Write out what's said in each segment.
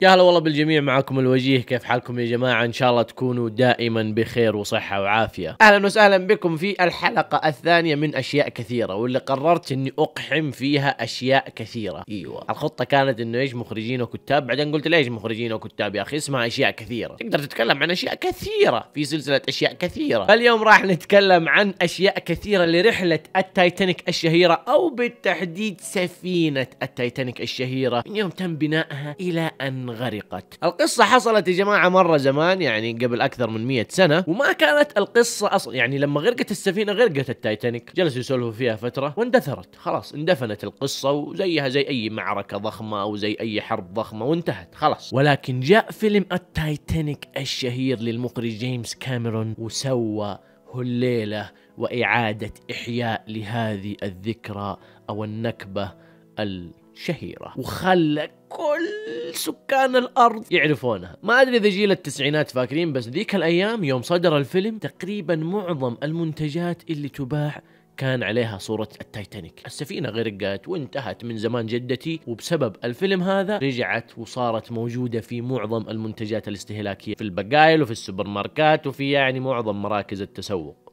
يا هلا والله بالجميع معكم الوجيه كيف حالكم يا جماعة إن شاء الله تكونوا دائما بخير وصحة وعافية أهلا وسهلا بكم في الحلقة الثانية من أشياء كثيرة واللي قررت أني أقحم فيها أشياء كثيرة أيوة الخطة كانت أنه إيش مخرجين وكتاب بعدين قلت ليش مخرجين وكتاب يا أخي اسمها أشياء كثيرة تقدر تتكلم عن أشياء كثيرة في سلسلة أشياء كثيرة فاليوم راح نتكلم عن أشياء كثيرة لرحلة التايتانيك الشهيرة أو بالتحديد سفينة التايتانيك الشهيرة من يوم تم بنائها إلى أن انغرقت القصة حصلت يا جماعة مرة زمان يعني قبل أكثر من مئة سنة وما كانت القصة أصلا يعني لما غرقت السفينة غرقت التايتانيك جلسوا يسولفوا فيها فترة واندثرت خلاص اندفنت القصة وزيها زي أي معركة ضخمة أو زي أي حرب ضخمة وانتهت خلاص ولكن جاء فيلم التايتانيك الشهير للمخرج جيمس كاميرون وسوى هالليلة وإعادة إحياء لهذه الذكرى أو النكبة ال شهيرة وخلى كل سكان الارض يعرفونها ما ادري اذا جيل التسعينات فاكرين بس ذيك الايام يوم صدر الفيلم تقريبا معظم المنتجات اللي تباع كان عليها صورة التايتانيك السفينة غرقت وانتهت من زمان جدتي وبسبب الفيلم هذا رجعت وصارت موجودة في معظم المنتجات الاستهلاكية في البقايل وفي السوبر ماركات وفي يعني معظم مراكز التسوق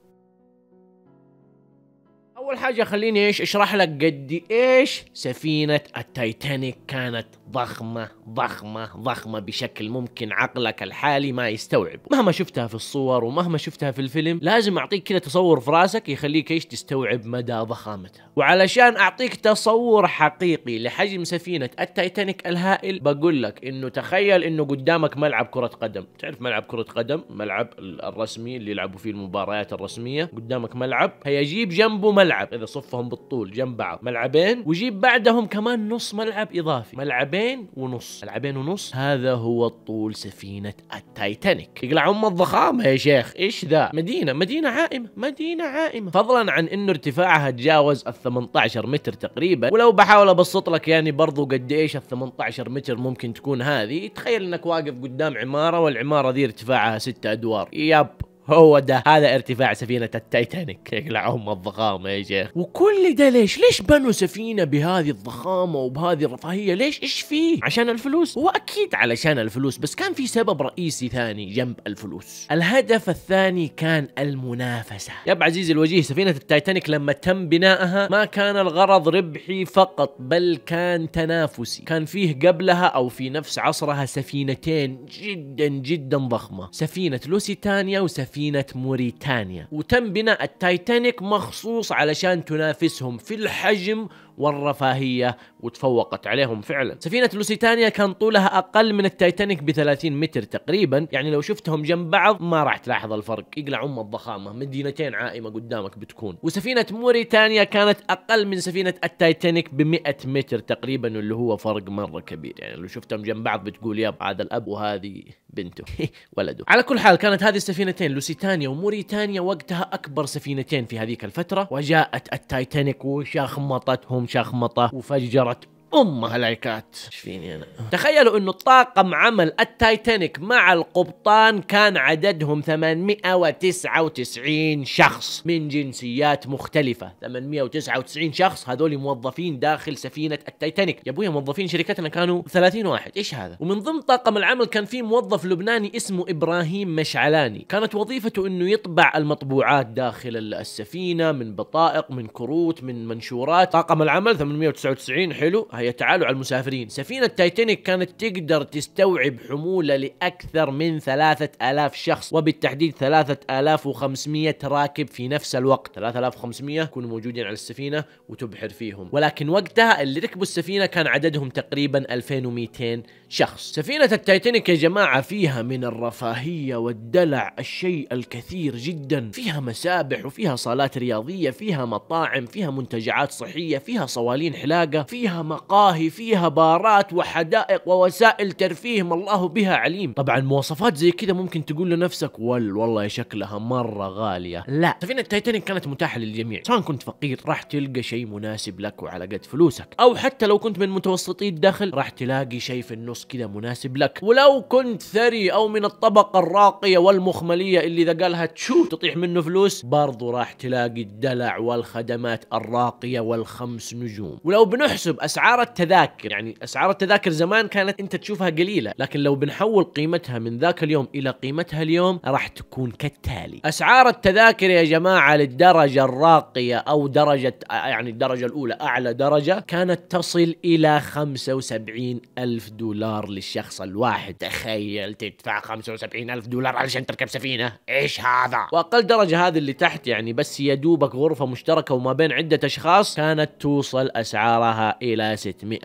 اول حاجه خليني ايش اشرح لك قد ايش سفينه التايتانيك كانت ضخمة ضخمة ضخمة بشكل ممكن عقلك الحالي ما يستوعب مهما شفتها في الصور ومهما شفتها في الفيلم لازم أعطيك كذا تصور في راسك يخليك إيش تستوعب مدى ضخامتها وعلشان أعطيك تصور حقيقي لحجم سفينة التايتانيك الهائل بقول لك إنه تخيل إنه قدامك ملعب كرة قدم تعرف ملعب كرة قدم ملعب الرسمي اللي يلعبوا فيه المباريات الرسمية قدامك ملعب هيجيب جنبه ملعب إذا صفهم بالطول جنب بعض ملعبين وجيب بعدهم كمان نص ملعب إضافي ملعب ملعبين ونص ملعبين ونص هذا هو طول سفينة التايتانيك يقلع أم الضخامة يا شيخ إيش ذا مدينة مدينة عائمة مدينة عائمة فضلا عن أنه ارتفاعها تجاوز ال 18 متر تقريبا ولو بحاول أبسط لك يعني برضو قد إيش ال 18 متر ممكن تكون هذه تخيل أنك واقف قدام عمارة والعمارة ذي ارتفاعها 6 أدوار ياب هو ده هذا ارتفاع سفينة التايتانيك يقلعهم الضخامة يا شيخ وكل ده ليش ليش بنوا سفينة بهذه الضخامة وبهذه الرفاهية ليش ايش فيه عشان الفلوس هو اكيد علشان الفلوس بس كان في سبب رئيسي ثاني جنب الفلوس الهدف الثاني كان المنافسة يا ابو عزيزي الوجيه سفينة التايتانيك لما تم بنائها ما كان الغرض ربحي فقط بل كان تنافسي كان فيه قبلها او في نفس عصرها سفينتين جدا جدا ضخمة سفينة لوسيتانيا وسفينة سفينة موريتانيا وتم بناء التايتانيك مخصوص علشان تنافسهم في الحجم والرفاهية وتفوقت عليهم فعلا سفينة لوسيتانيا كان طولها أقل من التايتانيك ب 30 متر تقريبا يعني لو شفتهم جنب بعض ما راح تلاحظ الفرق يقلع أم الضخامة مدينتين عائمة قدامك بتكون وسفينة موريتانيا كانت أقل من سفينة التايتانيك ب 100 متر تقريبا اللي هو فرق مرة كبير يعني لو شفتهم جنب بعض بتقول يا هذا الأب وهذه بنته ولده على كل حال كانت هذه السفينتين لوسيتانيا وموريتانيا وقتها أكبر سفينتين في هذيك الفترة وجاءت التايتانيك وشخمطتهم شخمطه وفجرت ام هلايكات ايش فيني انا تخيلوا انه الطاقم عمل التايتانيك مع القبطان كان عددهم 899 شخص من جنسيات مختلفة 899 شخص هذول موظفين داخل سفينة التايتانيك يا ابويا موظفين شركتنا كانوا 30 واحد ايش هذا ومن ضمن طاقم العمل كان في موظف لبناني اسمه ابراهيم مشعلاني كانت وظيفته انه يطبع المطبوعات داخل السفينة من بطائق من كروت من منشورات طاقم العمل 899 حلو يتعالوا على المسافرين سفينة تايتانيك كانت تقدر تستوعب حمولة لأكثر من 3000 شخص وبالتحديد 3500 راكب في نفس الوقت 3500 يكونوا موجودين على السفينة وتبحر فيهم ولكن وقتها اللي ركبوا السفينة كان عددهم تقريبا 2200 شخص سفينة التايتانيك يا جماعة فيها من الرفاهية والدلع الشيء الكثير جدا فيها مسابح وفيها صالات رياضية فيها مطاعم فيها منتجعات صحية فيها صوالين حلاقة فيها مقاهي فيها بارات وحدائق ووسائل ترفيه ما الله بها عليم طبعا مواصفات زي كذا ممكن تقول لنفسك وال والله شكلها مرة غالية لا سفينة التايتانيك كانت متاحة للجميع سواء كنت فقير راح تلقى شيء مناسب لك وعلى قد فلوسك او حتى لو كنت من متوسطي الدخل راح تلاقي شيء في النص كذا مناسب لك ولو كنت ثري او من الطبقه الراقيه والمخمليه اللي اذا قالها تشو تطيح منه فلوس برضو راح تلاقي الدلع والخدمات الراقيه والخمس نجوم ولو بنحسب اسعار التذاكر يعني اسعار التذاكر زمان كانت انت تشوفها قليله لكن لو بنحول قيمتها من ذاك اليوم الى قيمتها اليوم راح تكون كالتالي اسعار التذاكر يا جماعه للدرجه الراقيه او درجه يعني الدرجه الاولى اعلى درجه كانت تصل الى 75 ألف دولار دولار للشخص الواحد تخيل تدفع 75 ألف دولار علشان تركب سفينة إيش هذا وأقل درجة هذه اللي تحت يعني بس يدوبك غرفة مشتركة وما بين عدة أشخاص كانت توصل أسعارها إلى 600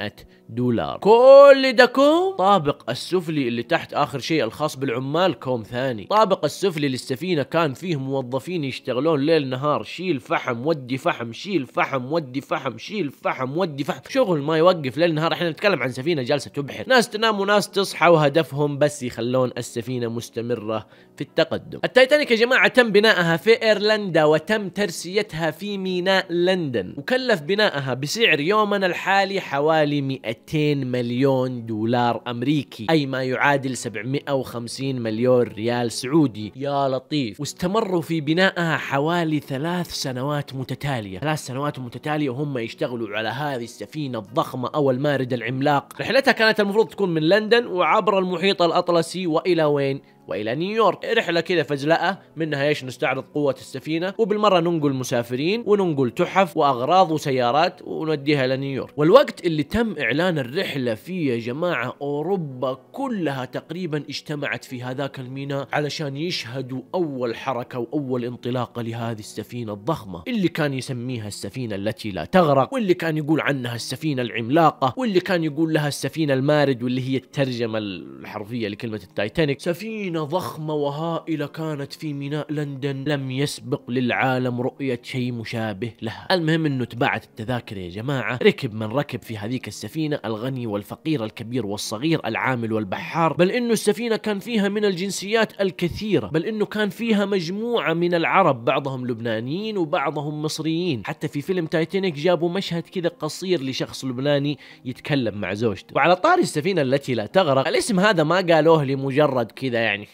دولار كل كوم طابق السفلي اللي تحت اخر شيء الخاص بالعمال كوم ثاني طابق السفلي للسفينه كان فيه موظفين يشتغلون ليل نهار شيل فحم ودي فحم شيل فحم ودي فحم شيل فحم ودي فحم شغل ما يوقف ليل نهار احنا نتكلم عن سفينه جالسه تبحر ناس تنام وناس تصحى وهدفهم بس يخلون السفينه مستمره في التقدم التايتانيك يا جماعه تم بنائها في ايرلندا وتم ترسيتها في ميناء لندن وكلف بنائها بسعر يومنا الحالي حوالي 200 200 مليون دولار أمريكي أي ما يعادل 750 مليون ريال سعودي يا لطيف واستمروا في بنائها حوالي ثلاث سنوات متتالية ثلاث سنوات متتالية وهم يشتغلوا على هذه السفينة الضخمة أو المارد العملاق رحلتها كانت المفروض تكون من لندن وعبر المحيط الأطلسي وإلى وين؟ والى نيويورك رحله كذا فجلاه منها ايش نستعرض قوه السفينه وبالمره ننقل مسافرين وننقل تحف واغراض وسيارات ونوديها الى نيويورك والوقت اللي تم اعلان الرحله فيه يا جماعه اوروبا كلها تقريبا اجتمعت في هذاك الميناء علشان يشهدوا اول حركه واول انطلاقه لهذه السفينه الضخمه اللي كان يسميها السفينه التي لا تغرق واللي كان يقول عنها السفينه العملاقه واللي كان يقول لها السفينه المارد واللي هي الترجمه الحرفيه لكلمه التايتانيك سفينه ضخمة وهائلة كانت في ميناء لندن لم يسبق للعالم رؤية شيء مشابه لها المهم انه تباعت التذاكر يا جماعة ركب من ركب في هذيك السفينة الغني والفقير الكبير والصغير العامل والبحار بل انه السفينة كان فيها من الجنسيات الكثيرة بل انه كان فيها مجموعة من العرب بعضهم لبنانيين وبعضهم مصريين حتى في فيلم تايتانيك جابوا مشهد كذا قصير لشخص لبناني يتكلم مع زوجته وعلى طار السفينة التي لا تغرق الاسم هذا ما قالوه لمجرد كذا يعني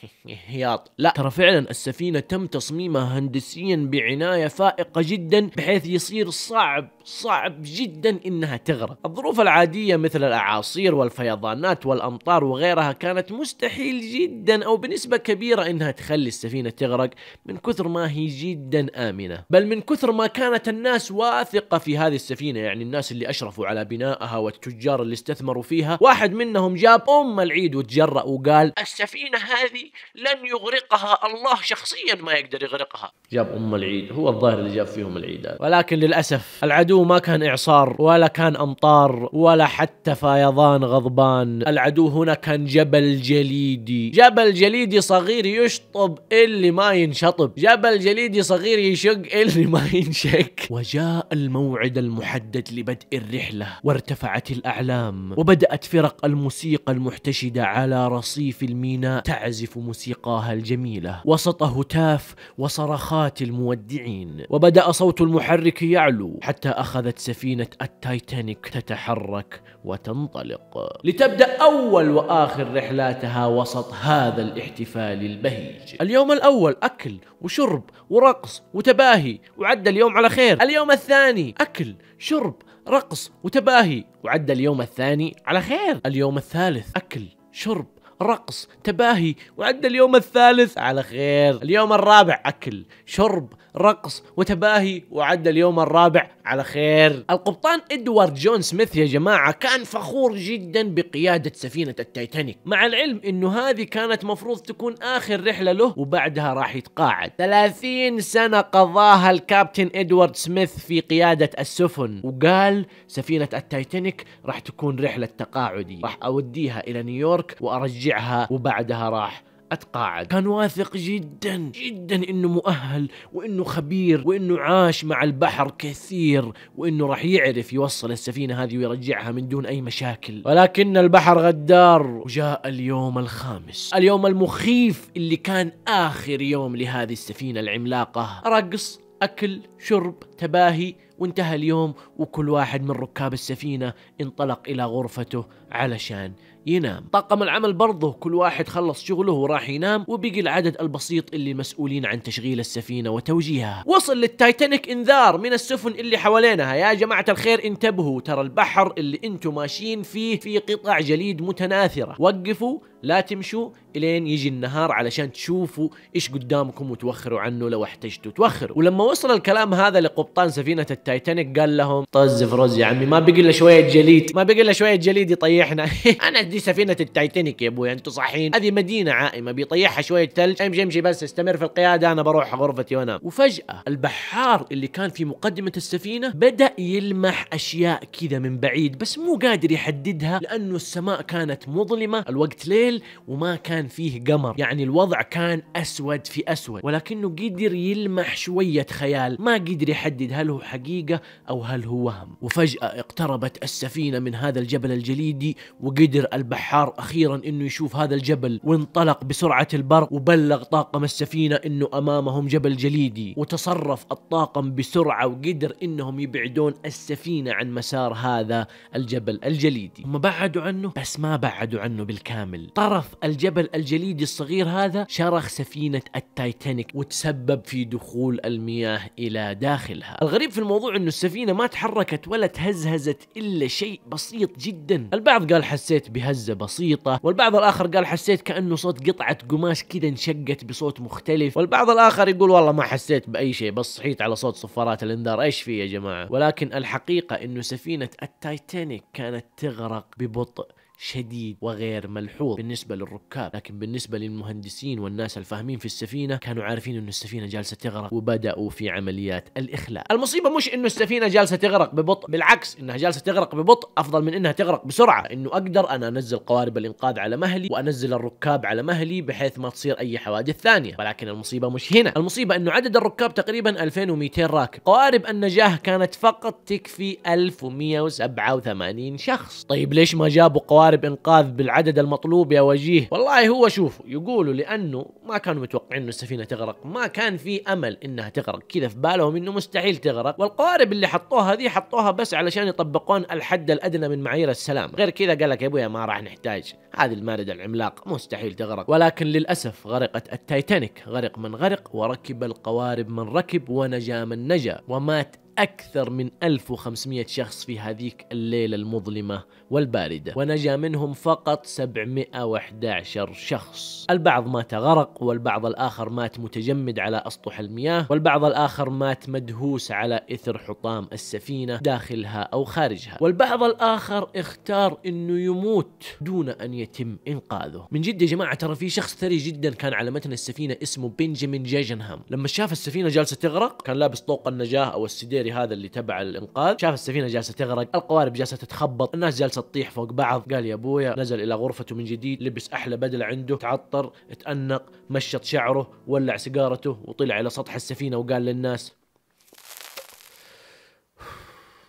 هياط لا ترى فعلا السفينة تم تصميمها هندسيا بعناية فائقة جدا بحيث يصير صعب صعب جدا انها تغرق الظروف العادية مثل الاعاصير والفيضانات والامطار وغيرها كانت مستحيل جدا او بنسبة كبيرة انها تخلي السفينة تغرق من كثر ما هي جدا امنة بل من كثر ما كانت الناس واثقة في هذه السفينة يعني الناس اللي اشرفوا على بنائها والتجار اللي استثمروا فيها واحد منهم جاب ام العيد وتجرأ وقال السفينة هذه لن يغرقها الله شخصيا ما يقدر يغرقها جاب ام العيد هو الظاهر اللي جاب فيهم العيد ولكن للاسف العدو ما كان اعصار ولا كان امطار ولا حتى فيضان غضبان العدو هنا كان جبل جليدي جبل جليدي صغير يشطب اللي ما ينشطب جبل جليدي صغير يشق اللي ما ينشق وجاء الموعد المحدد لبدء الرحله وارتفعت الاعلام وبدات فرق الموسيقى المحتشده على رصيف الميناء تعزف موسيقاها الجميلة وسط هتاف وصرخات المودعين وبدأ صوت المحرك يعلو حتى أخذت سفينة التايتانيك تتحرك وتنطلق لتبدأ أول وآخر رحلاتها وسط هذا الاحتفال البهيج اليوم الأول أكل وشرب ورقص وتباهي وعدى اليوم على خير اليوم الثاني أكل شرب رقص وتباهي وعدى اليوم الثاني على خير اليوم الثالث أكل شرب رقص تباهي وعدنا اليوم الثالث على خير اليوم الرابع أكل شرب رقص وتباهي وعدى اليوم الرابع على خير القبطان ادوارد جون سميث يا جماعة كان فخور جدا بقيادة سفينة التايتانيك مع العلم انه هذه كانت مفروض تكون اخر رحلة له وبعدها راح يتقاعد 30 سنة قضاها الكابتن ادوارد سميث في قيادة السفن وقال سفينة التايتانيك راح تكون رحلة تقاعدي راح اوديها الى نيويورك وارجعها وبعدها راح اتقاعد كان واثق جدا جدا انه مؤهل وانه خبير وانه عاش مع البحر كثير وانه راح يعرف يوصل السفينه هذه ويرجعها من دون اي مشاكل ولكن البحر غدار وجاء اليوم الخامس اليوم المخيف اللي كان اخر يوم لهذه السفينه العملاقه رقص اكل شرب تباهي وانتهى اليوم وكل واحد من ركاب السفينة انطلق إلى غرفته علشان ينام طاقم العمل برضه كل واحد خلص شغله وراح ينام وبقي العدد البسيط اللي مسؤولين عن تشغيل السفينة وتوجيهها وصل للتايتانيك انذار من السفن اللي حوالينها يا جماعة الخير انتبهوا ترى البحر اللي انتم ماشيين فيه في قطع جليد متناثرة وقفوا لا تمشوا الين يجي النهار علشان تشوفوا ايش قدامكم وتوخروا عنه لو احتجتوا توخروا ولما وصل الكلام هذا لقبطان سفينه التايتانيك قال لهم طز فرز يا عمي ما بقي الا شويه جليد ما بقي الا شويه جليد يطيحنا انا دي سفينه التايتانيك يا ابوي انتوا صاحين هذه مدينه عائمه بيطيحها شويه ثلج امشي امشي بس استمر في القياده انا بروح غرفتي وانام وفجاه البحار اللي كان في مقدمه السفينه بدا يلمح اشياء كذا من بعيد بس مو قادر يحددها لانه السماء كانت مظلمه الوقت ليل ليل وما كان فيه قمر يعني الوضع كان أسود في أسود ولكنه قدر يلمح شوية خيال ما قدر يحدد هل هو حقيقة أو هل هو وهم وفجأة اقتربت السفينة من هذا الجبل الجليدي وقدر البحار أخيرا أنه يشوف هذا الجبل وانطلق بسرعة البرق وبلغ طاقم السفينة أنه أمامهم جبل جليدي وتصرف الطاقم بسرعة وقدر أنهم يبعدون السفينة عن مسار هذا الجبل الجليدي هم بعدوا عنه بس ما بعدوا عنه بالكامل طرف الجبل الجليدي الصغير هذا شرخ سفينة التايتانيك وتسبب في دخول المياه إلى داخلها الغريب في الموضوع أنه السفينة ما تحركت ولا تهزهزت إلا شيء بسيط جدا البعض قال حسيت بهزة بسيطة والبعض الآخر قال حسيت كأنه صوت قطعة قماش كذا انشقت بصوت مختلف والبعض الآخر يقول والله ما حسيت بأي شيء بس صحيت على صوت صفارات الانذار ايش في يا جماعة ولكن الحقيقة أنه سفينة التايتانيك كانت تغرق ببطء شديد وغير ملحوظ بالنسبة للركاب لكن بالنسبة للمهندسين والناس الفاهمين في السفينة كانوا عارفين أن السفينة جالسة تغرق وبدأوا في عمليات الإخلاء المصيبة مش أنه السفينة جالسة تغرق ببطء بالعكس أنها جالسة تغرق ببطء أفضل من أنها تغرق بسرعة أنه أقدر أنا أنزل قوارب الإنقاذ على مهلي وأنزل الركاب على مهلي بحيث ما تصير أي حوادث ثانية ولكن المصيبة مش هنا المصيبة أنه عدد الركاب تقريبا 2200 راكب قوارب النجاة كانت فقط تكفي 1187 شخص طيب ليش ما جابوا قوارب قوارب انقاذ بالعدد المطلوب يا وجيه والله هو شوف يقولوا لانه ما كانوا متوقعين انه السفينه تغرق ما كان في امل انها تغرق كذا في بالهم انه مستحيل تغرق والقوارب اللي حطوها ذي حطوها بس علشان يطبقون الحد الادنى من معايير السلام غير كذا قال لك يا ابويا ما راح نحتاج هذه المارد العملاق مستحيل تغرق ولكن للاسف غرقت التايتانيك غرق من غرق وركب القوارب من ركب ونجا من نجا ومات أكثر من 1500 شخص في هذيك الليلة المظلمة والباردة ونجا منهم فقط 711 شخص البعض مات غرق والبعض الآخر مات متجمد على أسطح المياه والبعض الآخر مات مدهوس على إثر حطام السفينة داخلها أو خارجها والبعض الآخر اختار أنه يموت دون أن يتم إنقاذه من جد يا جماعة ترى في شخص ثري جدا كان على متن السفينة اسمه بنجامين جيجنهام لما شاف السفينة جالسة تغرق كان لابس طوق النجاة أو السدير الجزري هذا اللي تبع الانقاذ شاف السفينه جالسه تغرق القوارب جالسه تتخبط الناس جالسه تطيح فوق بعض قال يا ابويا نزل الى غرفته من جديد لبس احلى بدله عنده تعطر تانق مشط شعره ولع سيجارته وطلع الى سطح السفينه وقال للناس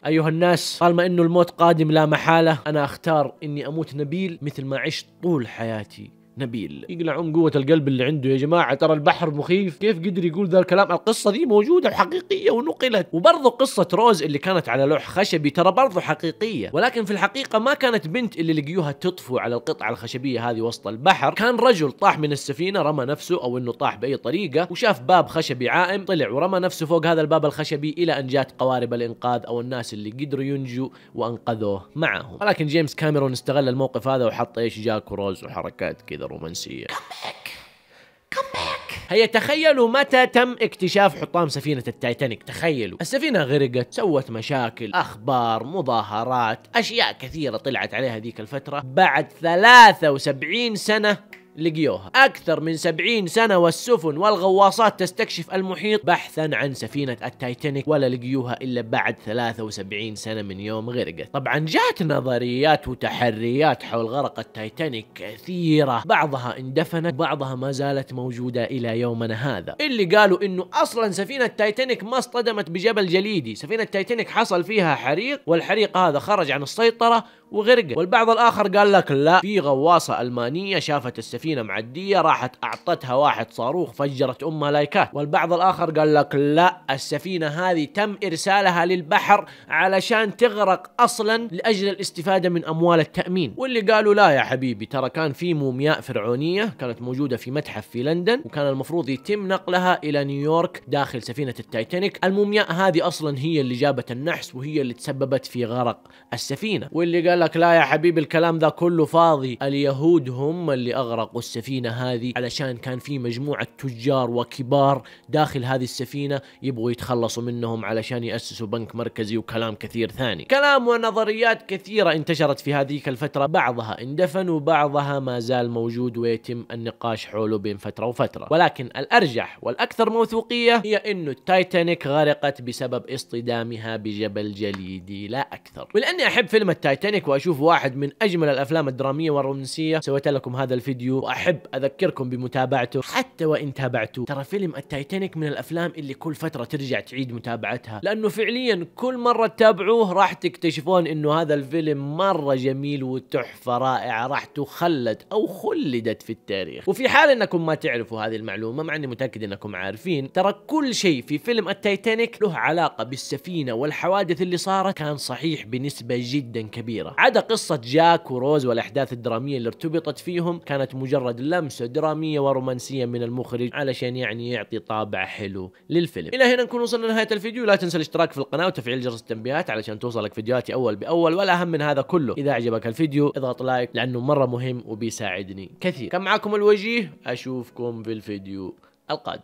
أيها الناس طالما أنه الموت قادم لا محالة أنا أختار أني أموت نبيل مثل ما عشت طول حياتي نبيل يقلعون قوه القلب اللي عنده يا جماعه ترى البحر مخيف كيف قدر يقول ذا الكلام القصه دي موجوده وحقيقيه ونقلت وبرضه قصه روز اللي كانت على لوح خشبي ترى برضه حقيقيه ولكن في الحقيقه ما كانت بنت اللي لقيوها تطفو على القطعه الخشبيه هذه وسط البحر كان رجل طاح من السفينه رمى نفسه او انه طاح باي طريقه وشاف باب خشبي عائم طلع ورمى نفسه فوق هذا الباب الخشبي الى ان جات قوارب الانقاذ او الناس اللي قدروا ينجوا وانقذوه معهم ولكن جيمس كاميرون استغل الموقف هذا وحط ايش جاك وروز وحركات كذا رومانسيه هيا تخيلوا متى تم اكتشاف حطام سفينة التايتانيك تخيلوا السفينة غرقت سوت مشاكل أخبار مظاهرات أشياء كثيرة طلعت عليها ذيك الفترة بعد 73 سنة لقيوها أكثر من 70 سنة والسفن والغواصات تستكشف المحيط بحثا عن سفينة التايتانيك ولا لقيوها إلا بعد 73 سنة من يوم غرقت طبعا جات نظريات وتحريات حول غرق التايتانيك كثيرة بعضها اندفنت بعضها ما زالت موجودة إلى يومنا هذا اللي قالوا إنه أصلا سفينة تايتانيك ما اصطدمت بجبل جليدي سفينة تايتانيك حصل فيها حريق والحريق هذا خرج عن السيطرة وغرق والبعض الآخر قال لك لا في غواصة ألمانية شافت السفينة سفينه معديه راحت اعطتها واحد صاروخ فجرت امها لايكات والبعض الاخر قال لك لا السفينه هذه تم ارسالها للبحر علشان تغرق اصلا لاجل الاستفاده من اموال التامين واللي قالوا لا يا حبيبي ترى كان في مومياء فرعونيه كانت موجوده في متحف في لندن وكان المفروض يتم نقلها الى نيويورك داخل سفينه التايتانيك المومياء هذه اصلا هي اللي جابت النحس وهي اللي تسببت في غرق السفينه واللي قال لك لا يا حبيبي الكلام ذا كله فاضي اليهود هم اللي اغرقوا اخترقوا السفينة هذه علشان كان في مجموعة تجار وكبار داخل هذه السفينة يبغوا يتخلصوا منهم علشان يأسسوا بنك مركزي وكلام كثير ثاني كلام ونظريات كثيرة انتشرت في هذيك الفترة بعضها اندفن وبعضها ما زال موجود ويتم النقاش حوله بين فترة وفترة ولكن الأرجح والأكثر موثوقية هي أنه التايتانيك غرقت بسبب اصطدامها بجبل جليدي لا أكثر ولأني أحب فيلم التايتانيك وأشوف واحد من أجمل الأفلام الدرامية والرومانسية سويت لكم هذا الفيديو واحب اذكركم بمتابعته حتى وان تابعتوه ترى فيلم التايتانيك من الافلام اللي كل فتره ترجع تعيد متابعتها لانه فعليا كل مره تتابعوه راح تكتشفون انه هذا الفيلم مره جميل وتحفه رائعه راح تخلد او خلدت في التاريخ وفي حال انكم ما تعرفوا هذه المعلومه مع اني متاكد انكم عارفين ترى كل شيء في فيلم التايتانيك له علاقه بالسفينه والحوادث اللي صارت كان صحيح بنسبه جدا كبيره عدا قصه جاك وروز والاحداث الدراميه اللي ارتبطت فيهم كانت مجرد لمسة درامية ورومانسية من المخرج علشان يعني يعطي طابع حلو للفيلم إلى هنا نكون وصلنا لنهاية الفيديو لا تنسى الاشتراك في القناة وتفعيل جرس التنبيهات علشان توصلك فيديوهاتي أول بأول ولا أهم من هذا كله إذا أعجبك الفيديو اضغط لايك لأنه مرة مهم وبيساعدني كثير كان معاكم الوجيه أشوفكم في الفيديو القادم